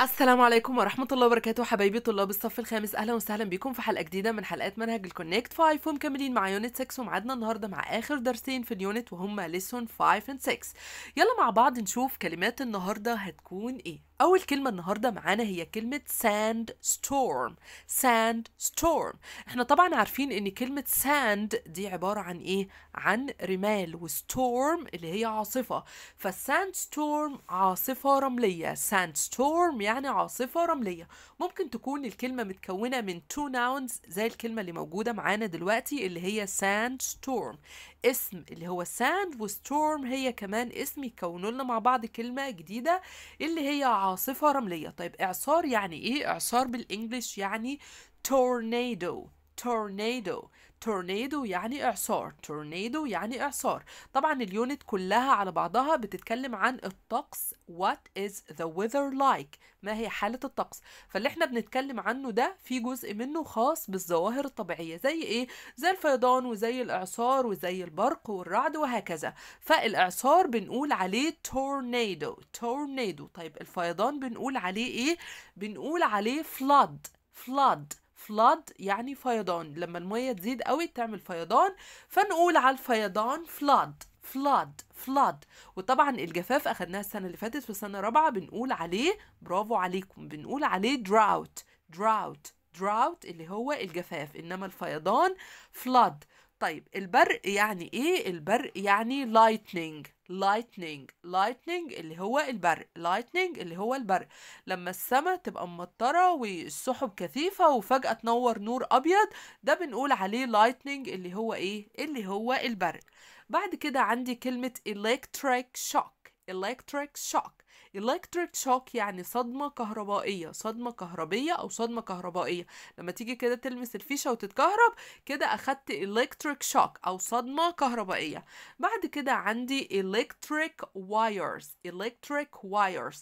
السلام عليكم ورحمة الله وبركاته حبايبي طلاب الصف الخامس أهلا وسهلا بكم في حلقة جديدة من حلقات منهج الكونكت 5 ومكملين مع يونت 6 ومعادنا النهاردة مع آخر درسين في اليونت وهما ليسون 5 and 6 يلا مع بعض نشوف كلمات النهاردة هتكون إيه أول كلمة النهاردة معانا هي كلمة sand storm sand storm احنا طبعا عارفين ان كلمة sand دي عبارة عن ايه؟ عن رمال وستورم اللي هي عاصفة فالساند storm عاصفة رملية sand storm يعني عاصفة رملية ممكن تكون الكلمة متكونة من two nouns زي الكلمة اللي موجودة معانا دلوقتي اللي هي sand storm اسم اللي هو sand وستورم هي كمان اسم يكونوا لنا مع بعض كلمة جديدة اللي هي عاصفة رملية طيب إعصار يعني إيه؟ إعصار بالإنجليش يعني tornado tornado تورنيدو يعني إعصار تورنيدو يعني إعصار طبعا اليونت كلها على بعضها بتتكلم عن الطقس what is the weather like ما هي حالة الطقس فاللي احنا بنتكلم عنه ده في جزء منه خاص بالظواهر الطبيعية زي ايه زي الفيضان وزي الإعصار وزي البرق والرعد وهكذا فالإعصار بنقول عليه تورنيدو تورنيدو طيب الفيضان بنقول عليه ايه بنقول عليه flood flood flood يعني فيضان لما المية تزيد قوي تعمل فيضان فنقول على الفيضان flood فلاد فلاد وطبعا الجفاف اخدناها السنه اللي فاتت في سنه رابعه بنقول عليه برافو عليكم بنقول عليه drought drought drought اللي هو الجفاف انما الفيضان flood طيب البرق يعني ايه البرق يعني lightning lightning lightning اللي هو البرق lightning اللي هو البرق لما السماء تبقى ممطره والسحب كثيفه وفجاه تنور نور ابيض ده بنقول عليه lightning اللي هو ايه اللي هو البرق بعد كده عندي كلمه electric shock electric shock electric shock يعني صدمة كهربائية صدمة كهربية أو صدمة كهربائية لما تيجي كده تلمس الفيشة وتتكهرب كده أخدت electric shock أو صدمة كهربائية بعد كده عندي electric wires electric wires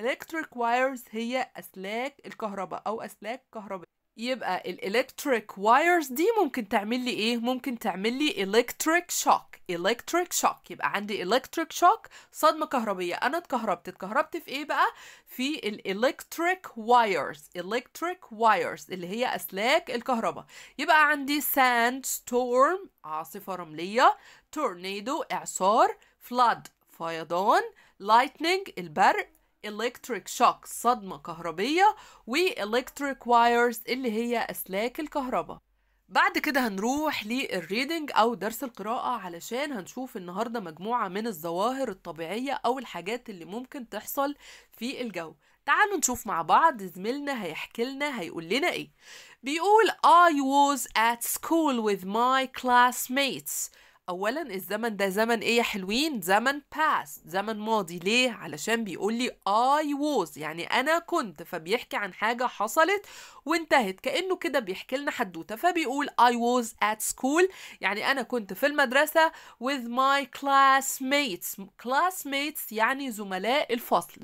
electric wires هي أسلاك الكهرباء أو أسلاك كهربائية يبقى الالكتريك وايرز دي ممكن تعمل لي ايه ممكن تعمل لي الكتريك شوك الكتريك شوك يبقى عندي الكتريك شوك صدمه كهربيه انا اتكهربت اتكهربت في ايه بقى في الالكتريك وايرز الكتريك وايرز اللي هي اسلاك الكهرباء يبقى عندي ساند ستورم عاصفه رمليه تورنيدو اعصار فلاد فيضان لايتنينج البرق electric shock صدمة كهربية و electric wires اللي هي أسلاك الكهرباء بعد كده هنروح للريدنج أو درس القراءة علشان هنشوف النهاردة مجموعة من الظواهر الطبيعية أو الحاجات اللي ممكن تحصل في الجو تعالوا نشوف مع بعض زميلنا هيحكي لنا هيقول لنا ايه بيقول I was at school with my classmates اولا الزمن ده زمن ايه يا حلوين زمن past زمن ماضي ليه علشان بيقول لي I was يعني انا كنت فبيحكي عن حاجة حصلت وانتهت كأنه كده بيحكي لنا حدوتة فبيقول I was at school يعني انا كنت في المدرسة with my classmates classmates يعني زملاء الفصل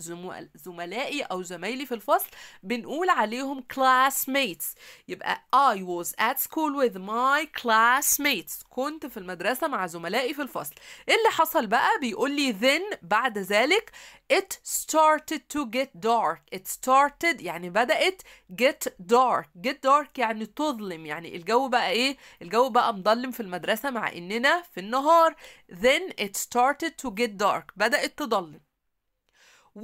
زملائي او زمايلي في الفصل بنقول عليهم classmates يبقى I was at school with my classmates كنت في المدرسة مع مع زملائي في الفصل ايه اللي حصل بقى بيقول لي then بعد ذلك it started to get dark it started يعني بدأت get dark get dark يعني تظلم يعني الجو بقى ايه الجو بقى مظلم في المدرسة مع اننا في النهار then it started to get dark بدأت تضلم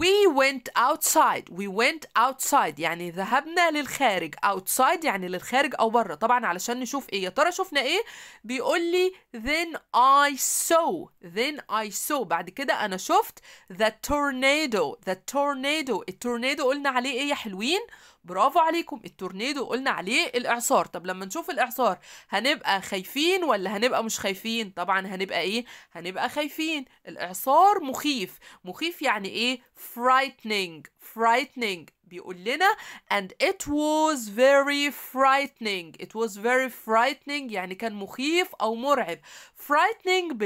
We went outside we went outside يعني ذهبنا للخارج outside يعني للخارج أو برا. طبعا علشان نشوف إيه يا ترى شفنا إيه بيقول لي then I saw then I saw بعد كده أنا شفت the tornado the tornado التورنيدو قلنا عليه إيه يا حلوين برافو عليكم التورنيدو قلنا عليه الاعصار طب لما نشوف الاعصار هنبقى خايفين ولا هنبقى مش خايفين طبعا هنبقى ايه هنبقى خايفين الاعصار مخيف مخيف يعني ايه frightening frightening بيقول لنا and it was very frightening it was very frightening يعني كان مخيف او مرعب frightening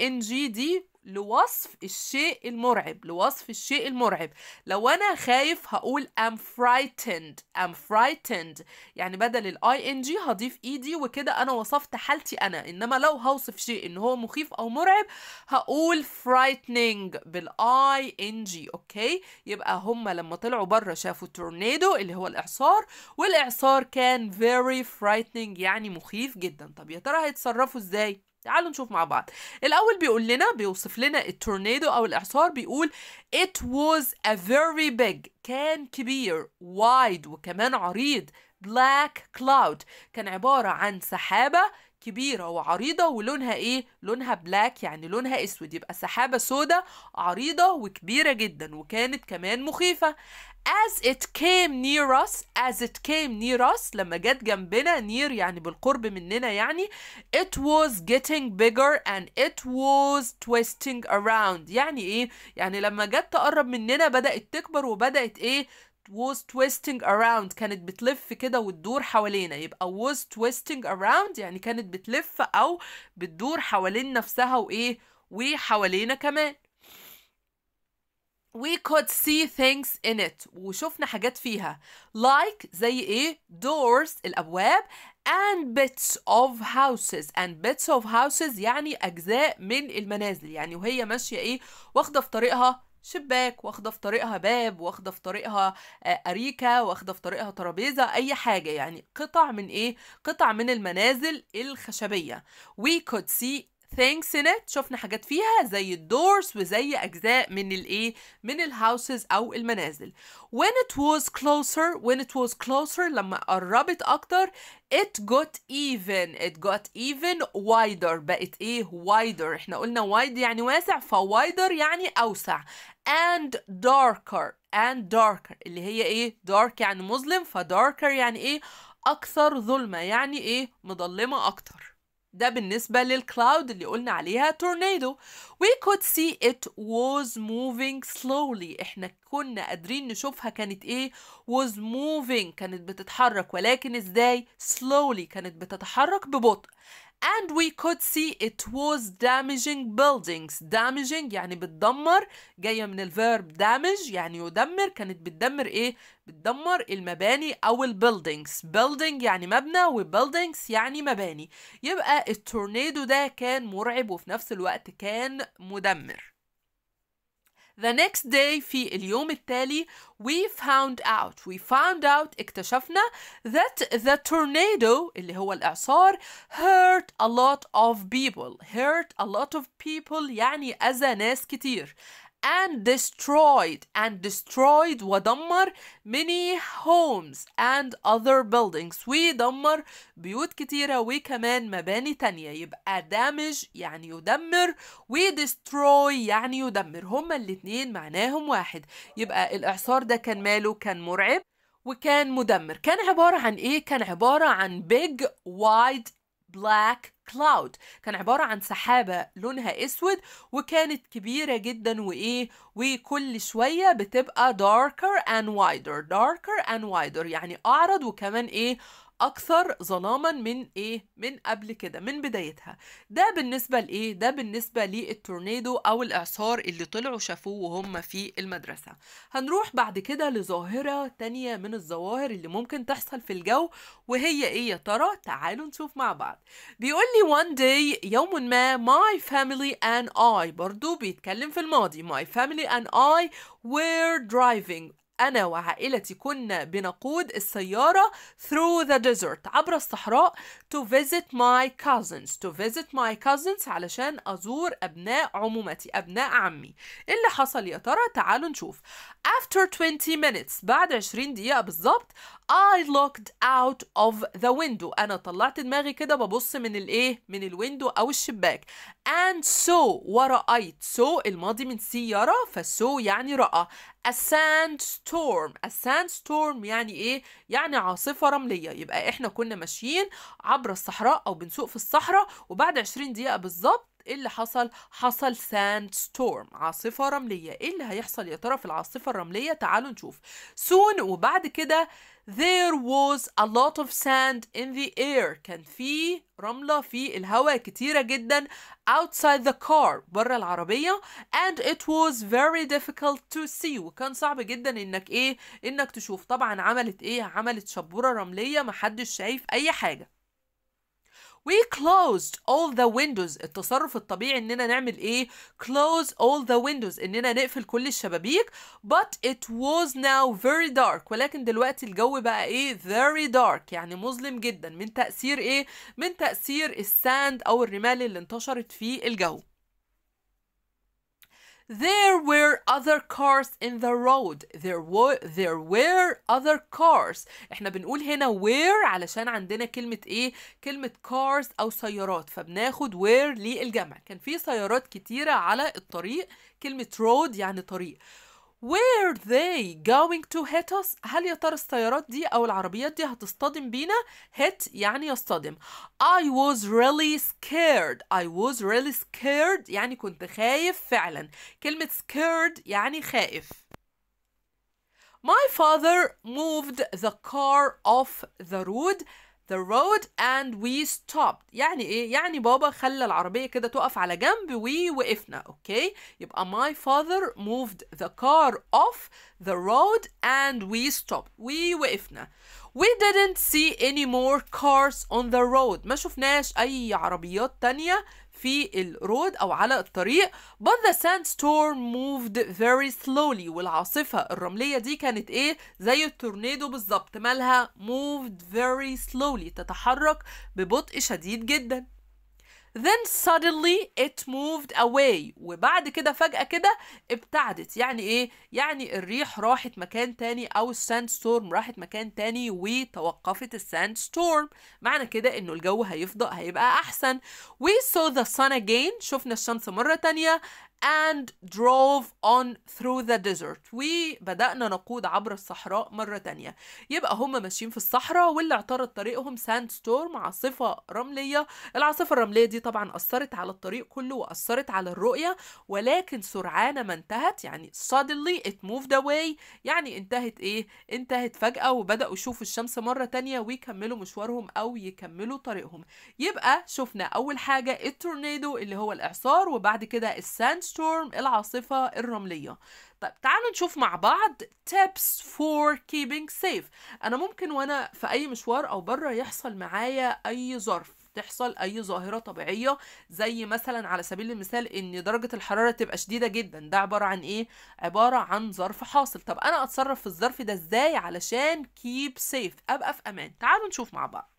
ان جي دي لوصف الشيء المرعب لوصف الشيء المرعب لو انا خايف هقول I'm frightened I'm frightened يعني بدل الاي ان جي هضيف ايدي وكده انا وصفت حالتي انا انما لو هوصف شيء ان هو مخيف او مرعب هقول frightening بالاي ان جي اوكي يبقى هما لما طلعوا بره شافوا تورنيدو اللي هو الاعصار والاعصار كان very frightening يعني مخيف جدا طب يا ترى هيتصرفوا ازاي تعالوا نشوف مع بعض الأول بيقول لنا بيوصف لنا التورنيدو أو الإعصار بيقول It was a very big كان كبير wide وكمان عريض black cloud كان عبارة عن سحابة كبيرة وعريضة ولونها ايه؟ لونها بلاك يعني لونها اسود يبقى سحابة سودة عريضة وكبيرة جدا وكانت كمان مخيفة as it came near us as it came near us لما جت جنبنا near يعني بالقرب مننا يعني it was getting bigger and it was twisting around يعني ايه يعني لما جت تقرب مننا بدأت تكبر وبدأت ايه was twisting around كانت بتلف كده وتدور حوالينا يبقى was twisting around يعني كانت بتلف او بتدور حوالين نفسها وايه وحوالينا كمان we could see things in it وشفنا حاجات فيها like زي ايه doors الابواب and bits of houses and bits of houses يعني اجزاء من المنازل يعني وهي ماشيه ايه واخده في طريقها شباك واخده في طريقها باب واخده في طريقها آه، اريكه واخده في طريقها ترابيزه اي حاجه يعني قطع من ايه قطع من المنازل الخشبيه we could see ثانكس نت شفنا حاجات فيها زي الدورز وزي اجزاء من الايه من الهاوسز او المنازل when it was closer when it was closer لما قربت اكتر it got even it got even wider بقت ايه wider احنا قلنا wide يعني واسع ف wider يعني اوسع and darker and darker اللي هي ايه dark يعني مظلم ف darker يعني ايه اكثر ظلمه يعني ايه مظلمه اكتر ده بالنسبة للكلاود اللي قلنا عليها تورنيدو we could see it was moving slowly احنا كنا قادرين نشوفها كانت ايه was moving كانت بتتحرك ولكن ازاي slowly كانت بتتحرك ببطء and we could see it was damaging buildings damaging يعني بتدمر جاية من الفيرب damage يعني يدمر كانت بتدمر ايه بتدمر المباني او البيلدينجز building يعني مبنى buildings يعني مباني يبقى التورنيدو ده كان مرعب وفي نفس الوقت كان مدمر The next day في اليوم التالي we found out we found out اكتشفنا that the tornado اللي هو الإعصار hurt a lot of people hurt a lot of people يعني أذى ناس كتير and destroyed and destroyed ودمر many homes and other buildings ودمر بيوت كتيرة وكمان مباني تانية يبقى damage يعني يدمر ودستروي destroy يعني يدمر هما الاتنين معناهم واحد يبقى الإعصار ده كان ماله كان مرعب وكان مدمر كان عبارة عن إيه؟ كان عبارة عن big wide black كلاود كان عبارة عن سحابة لونها اسود وكانت كبيرة جدا وايه وكل شوية بتبقى darker and wider darker and wider يعني اعرض وكمان ايه اكثر ظلاما من ايه من قبل كده من بدايتها ده بالنسبه لايه ده بالنسبه للتورنيدو او الاعصار اللي طلعوا شافوه وهم في المدرسه هنروح بعد كده لظاهره تانية من الظواهر اللي ممكن تحصل في الجو وهي ايه يا ترى تعالوا نشوف مع بعض بيقول لي one day يوم ما my family and I برضو بيتكلم في الماضي my family and I were driving أنا وعائلتي كنا بنقود السيارة through the desert عبر الصحراء to visit my cousins to visit my cousins علشان أزور أبناء عمومتي أبناء عمي إيه اللي حصل يا ترى تعالوا نشوف after 20 minutes بعد 20 دقيقة بالظبط I looked out of the window أنا طلعت دماغي كده ببص من الإيه من الويندو أو الشباك and so ورأيت so الماضي من سي يرى فسو يعني رأى a sandstorm a sandstorm يعني ايه يعني عاصفة رملية يبقى احنا كنا ماشيين عبر الصحراء او بنسوق في الصحراء وبعد 20 دقيقة بالظبط ايه اللي حصل حصل ساند ستورم عاصفة رملية ايه اللي هيحصل يا ترى في العاصفة الرملية تعالوا نشوف soon وبعد كده There was a lot of sand in the air كان في رملة في الهواء كتيرة جدا outside the car بره العربية and it was very difficult to see وكان صعب جدا انك ايه انك تشوف طبعا عملت ايه عملت شبورة رملية محدش شايف اي حاجة we closed all the windows التصرف الطبيعي اننا نعمل ايه close all the windows اننا نقفل كل الشبابيك but it was now very dark ولكن دلوقتي الجو بقى ايه very dark يعني مظلم جدا من تأثير ايه من تأثير الساند او الرمال اللي انتشرت في الجو There were other cars in the road. There were there were other cars. احنا بنقول هنا where علشان عندنا كلمة ايه؟ كلمة cars أو سيارات فبناخد where للجمع. كان في سيارات كتيرة على الطريق. كلمة road يعني طريق. where they going to hit us هل يا ترى السيارات دي أو العربيات دي هتصطدم بينا hit يعني يصطدم I was really scared I was really scared يعني كنت خايف فعلا كلمة scared يعني خائف My father moved the car off the road the road and we stopped يعني ايه يعني بابا خلى العربيه كده تقف على جنب وقفنا اوكي يبقى my father moved the car off the road and we stopped وقفنا We didn't see any more cars on the road ما شفناش أي عربيات تانية في الرود أو على الطريق but the sandstorm moved very slowly والعاصفة الرملية دي كانت إيه زي التورنيدو بالظبط مالها moved very slowly تتحرك ببطء شديد جداً then suddenly it moved away وبعد كده فجأة كده ابتعدت يعني ايه يعني الريح راحت مكان تاني او الساند ستورم راحت مكان تاني وتوقفت الساند ستورم معنى كده انه الجو هيفضى هيبقى احسن we saw the sun again شفنا الشمس مرة تانية and drove on through the desert وبدأنا نقود عبر الصحراء مرة تانية يبقى هم ماشيين في الصحراء واللي اعترض طريقهم ساند ستورم عاصفة رملية العاصفة الرملية دي طبعا أثرت على الطريق كله وأثرت على الرؤية ولكن سرعان ما انتهت يعني suddenly it moved away يعني انتهت ايه انتهت فجأة وبدأوا يشوفوا الشمس مرة تانية ويكملوا مشوارهم أو يكملوا طريقهم يبقى شفنا أول حاجة التورنيدو اللي هو الإعصار وبعد كده الساند ستورم العاصفة الرملية طيب تعالوا نشوف مع بعض tips for keeping safe أنا ممكن وأنا في أي مشوار أو بره يحصل معايا أي ظرف تحصل اي ظاهره طبيعيه زي مثلا على سبيل المثال ان درجه الحراره تبقى شديده جدا ده عباره عن ايه عباره عن ظرف حاصل طب انا اتصرف في الظرف ده ازاي علشان keep safe ابقى في امان تعالوا نشوف مع بعض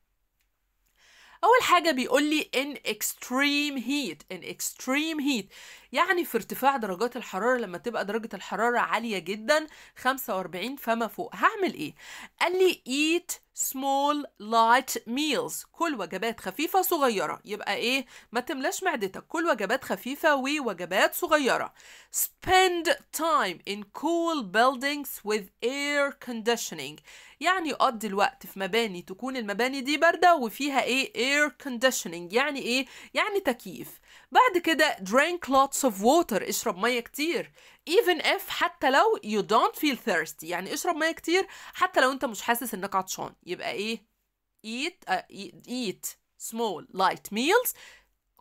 اول حاجه بيقول لي in extreme heat in extreme heat يعني في ارتفاع درجات الحراره لما تبقى درجه الحراره عاليه جدا 45 فما فوق هعمل ايه قال لي eat small light meals كل وجبات خفيفة صغيرة يبقى إيه ما تملاش معدتك كل وجبات خفيفة ووجبات صغيرة spend time in cool buildings with air conditioning يعني يقضي الوقت في مباني تكون المباني دي باردة وفيها إيه air conditioning يعني إيه يعني تكييف بعد كده drink lots of water اشرب مية كتير even if حتى لو you don't feel thirsty يعني اشرب ميه كتير حتى لو انت مش حاسس انك عطشان يبقى ايه eat uh, eat small light meals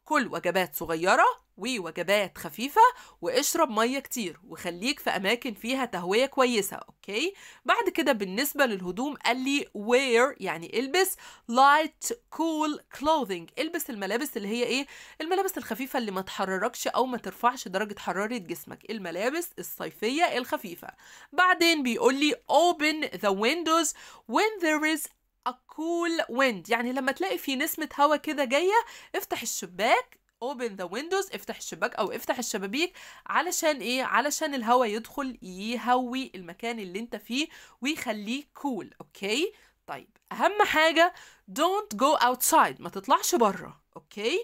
كل وجبات صغيره ووجبات خفيفة واشرب مية كتير وخليك في أماكن فيها تهوية كويسة أوكي بعد كده بالنسبة للهدوم قال لي wear يعني البس light cool clothing البس الملابس اللي هي إيه الملابس الخفيفة اللي ما تحرركش أو ما ترفعش درجة حرارة جسمك الملابس الصيفية الخفيفة بعدين بيقول لي open the windows when there is a cool wind يعني لما تلاقي في نسمة هوا كده جاية افتح الشباك open the windows افتح الشباك او افتح الشبابيك علشان ايه علشان الهواء يدخل يهوي المكان اللي انت فيه ويخليه cool اوكي طيب اهم حاجه don't go outside ما تطلعش بره اوكي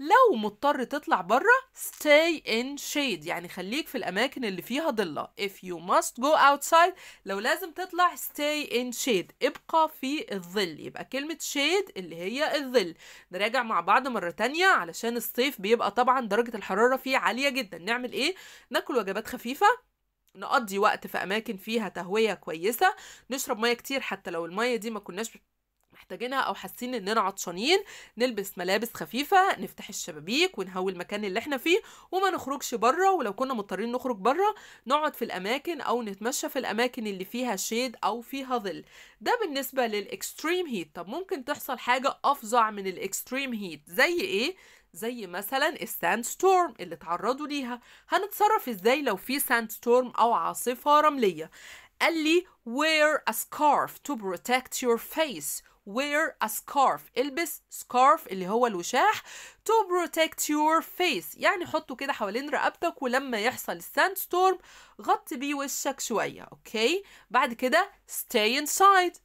لو مضطر تطلع بره stay in shade يعني خليك في الأماكن اللي فيها ضلة if you must go outside لو لازم تطلع stay in shade ابقى في الظل يبقى كلمة shade اللي هي الظل نراجع مع بعض مرة تانية علشان الصيف بيبقى طبعا درجة الحرارة فيه عالية جدا نعمل ايه؟ ناكل وجبات خفيفة نقضي وقت في اماكن فيها تهويه كويسه نشرب ميه كتير حتى لو الميه دي ما كناش محتاجينها او حاسين اننا عطشانين نلبس ملابس خفيفه نفتح الشبابيك ونهوي المكان اللي احنا فيه وما نخرجش بره ولو كنا مضطرين نخرج بره نقعد في الاماكن او نتمشى في الاماكن اللي فيها شيد او فيها ظل ده بالنسبه للاكستريم هيت طب ممكن تحصل حاجه افظع من الاكستريم هيت زي ايه زي مثلا الساند ستورم اللي تعرضوا ليها هنتصرف ازاي لو في ساند ستورم او عاصفه رمليه قال لي wear a scarf to protect your face wear a scarf البس scarf اللي هو الوشاح to protect your face يعني حطه كده حوالين رقبتك ولما يحصل الساند ستورم غطي بيه وشك شويه اوكي بعد كده stay inside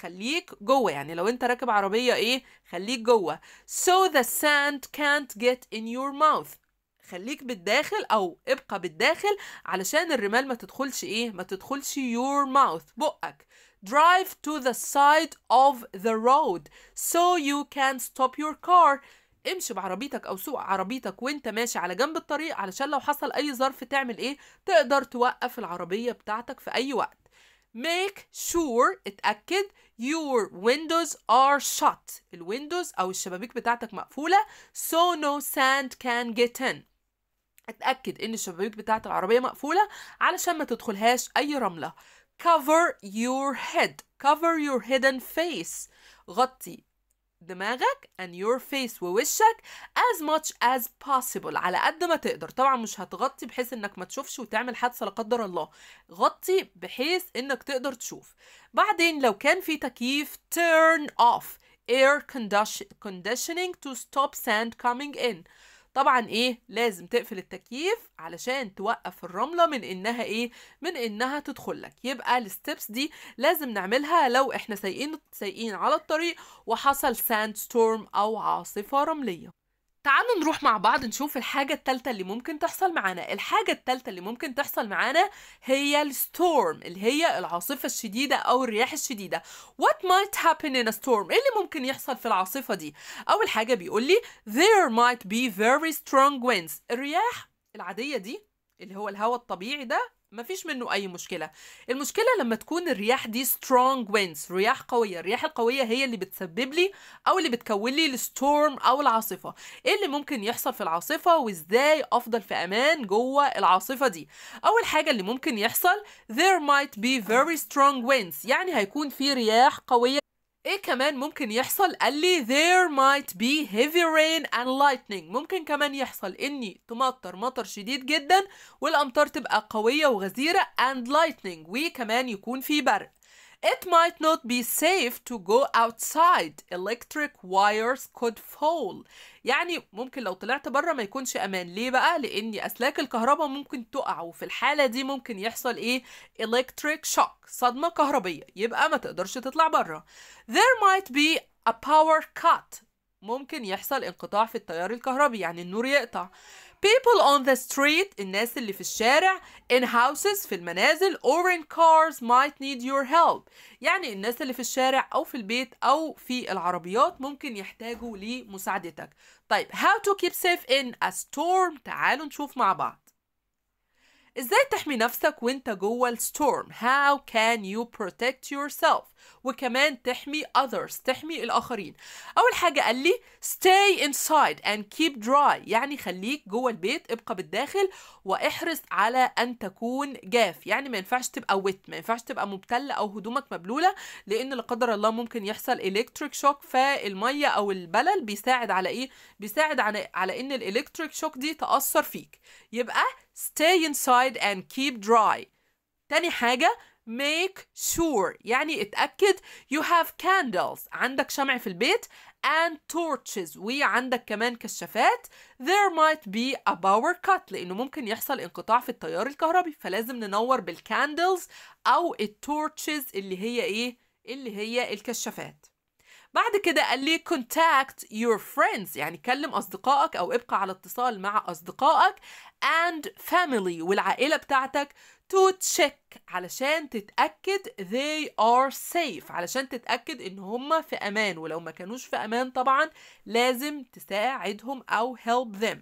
خليك جوه يعني لو انت راكب عربيه ايه خليك جوه so the sand can't get in your mouth خليك بالداخل او ابقى بالداخل علشان الرمال ما تدخلش ايه ما تدخلش your mouth بقك drive to the side of the road so you can stop your car امشي بعربيتك او سوق عربيتك وانت ماشي على جنب الطريق علشان لو حصل اي ظرف تعمل ايه تقدر توقف العربية بتاعتك في اي وقت make sure اتأكد your windows are shut الويندوز أو الشبابيك بتاعتك مقفولة so no sand can get in اتاكد ان الشبابيك بتاعه العربيه مقفوله علشان ما تدخلهاش اي رمله cover your head cover your hidden face غطي دماغك and your face ووشك as much as possible على قد ما تقدر طبعا مش هتغطي بحيث انك ما تشوفش وتعمل حادثة لا قدر الله غطي بحيث انك تقدر تشوف بعدين لو كان في تكييف turn off air conditioning to stop sand coming in طبعا ايه لازم تقفل التكييف علشان توقف الرمله من انها ايه من انها تدخل لك يبقى الستبس دي لازم نعملها لو احنا سايقين سايقين على الطريق وحصل ساند ستورم او عاصفه رمليه تعالوا نروح مع بعض نشوف الحاجة التالتة اللي ممكن تحصل معانا الحاجة التالتة اللي ممكن تحصل معانا هي الستورم اللي هي العاصفة الشديدة أو الرياح الشديدة What might happen in a storm إيه اللي ممكن يحصل في العاصفة دي أول حاجة بيقول لي There might be very strong winds الرياح العادية دي اللي هو الهواء الطبيعي ده ما فيش منه اي مشكله المشكله لما تكون الرياح دي strong winds رياح قويه الرياح القويه هي اللي بتسبب لي او اللي بتكون لي الستورم او العاصفه ايه اللي ممكن يحصل في العاصفه وازاي افضل في امان جوه العاصفه دي اول حاجه اللي ممكن يحصل there might be very strong winds يعني هيكون في رياح قويه ايه كمان ممكن يحصل قال لي there might be heavy rain and lightning ممكن كمان يحصل اني تمطر مطر شديد جدا والامطار تبقى قويه وغزيره and lightning وكمان يكون في برق It might not be safe to go outside. Electric wires could fall. يعني ممكن لو طلعت بره ما يكونش امان ليه بقى لان اسلاك الكهرباء ممكن تقع وفي الحاله دي ممكن يحصل ايه electric shock صدمه كهربيه يبقى ما تقدرش تطلع بره there might be a power cut ممكن يحصل انقطاع في التيار الكهربي يعني النور يقطع people on the street الناس اللي في الشارع in houses في المنازل or in cars might need your help يعني الناس اللي في الشارع أو في البيت أو في العربيات ممكن يحتاجوا لمساعدتك طيب how to keep safe in a storm تعالوا نشوف مع بعض ازاي تحمي نفسك وانت جوه الستورم how can you protect yourself وكمان تحمي others تحمي الآخرين أول حاجة قال لي stay inside and keep dry يعني خليك جوه البيت ابقى بالداخل واحرص على أن تكون جاف يعني ما ينفعش تبقى ويت ما ينفعش تبقى مبتلة أو هدومك مبلولة لأن لا قدر الله ممكن يحصل إلكتريك شوك فالمية أو البلل بيساعد على إيه؟ بيساعد على إن الإلكتريك شوك دي تأثر فيك يبقى stay inside and keep dry تاني حاجة make sure يعني اتأكد you have candles عندك شمع في البيت and torches وعندك كمان كشافات there might be a power cut لأنه ممكن يحصل انقطاع في التيار الكهربي فلازم ننور بالكاندلز أو التورتشز اللي هي إيه؟ اللي هي الكشافات بعد كده قال لي contact your friends يعني كلم أصدقائك أو ابقى على اتصال مع أصدقائك and family والعائلة بتاعتك to check علشان تتأكد they are safe علشان تتأكد إن هم في أمان ولو ما كانوش في أمان طبعا لازم تساعدهم أو help them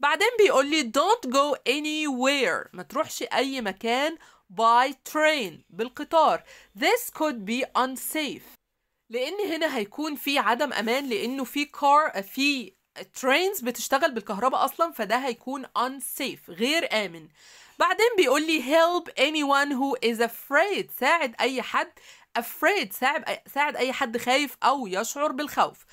بعدين بيقول لي don't go anywhere ما تروحش أي مكان by train بالقطار this could be unsafe لان هنا هيكون في عدم امان لانه في كار في ترينز بتشتغل بالكهرباء اصلا فده هيكون unsafe غير امن بعدين بيقول لي help anyone who is afraid ساعد اي حد afraid ساعد ساعد اي حد خايف او يشعر بالخوف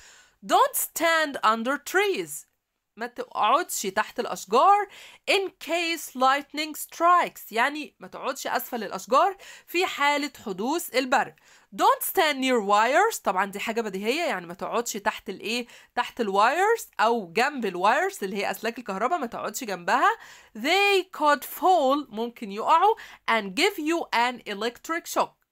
don't stand under trees ما تقعدش تحت الأشجار in case lightning strikes يعني ما تقعدش أسفل الأشجار في حالة حدوث البرق don't stand near wires طبعا دي حاجة بديهية يعني ما تقعدش تحت الإيه تحت الوايرز أو جنب الوايرز اللي هي أسلاك الكهرباء ما تقعدش جنبها they could fall ممكن يقعوا and give you an electric shock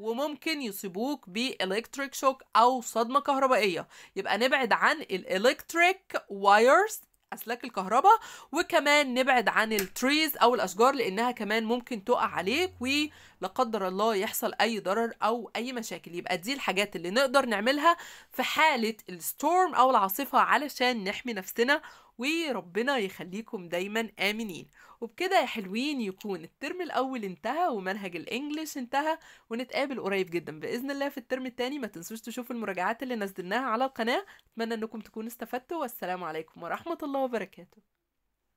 وممكن يصيبوك بالكتريك شوك او صدمه كهربائيه يبقى نبعد عن الالكتريك وايرز اسلاك الكهرباء وكمان نبعد عن التريز او الاشجار لانها كمان ممكن تقع عليك ولا قدر الله يحصل اي ضرر او اي مشاكل يبقى دي الحاجات اللي نقدر نعملها في حاله الستورم او العاصفه علشان نحمي نفسنا وربنا يخليكم دايما آمنين وبكده يا حلوين يكون الترم الأول انتهى ومنهج الإنجليش انتهى ونتقابل قريب جدا بإذن الله في الترم التاني ما تنسوش تشوفوا المراجعات اللي نزلناها على القناة أتمنى أنكم تكونوا استفدتوا والسلام عليكم ورحمة الله وبركاته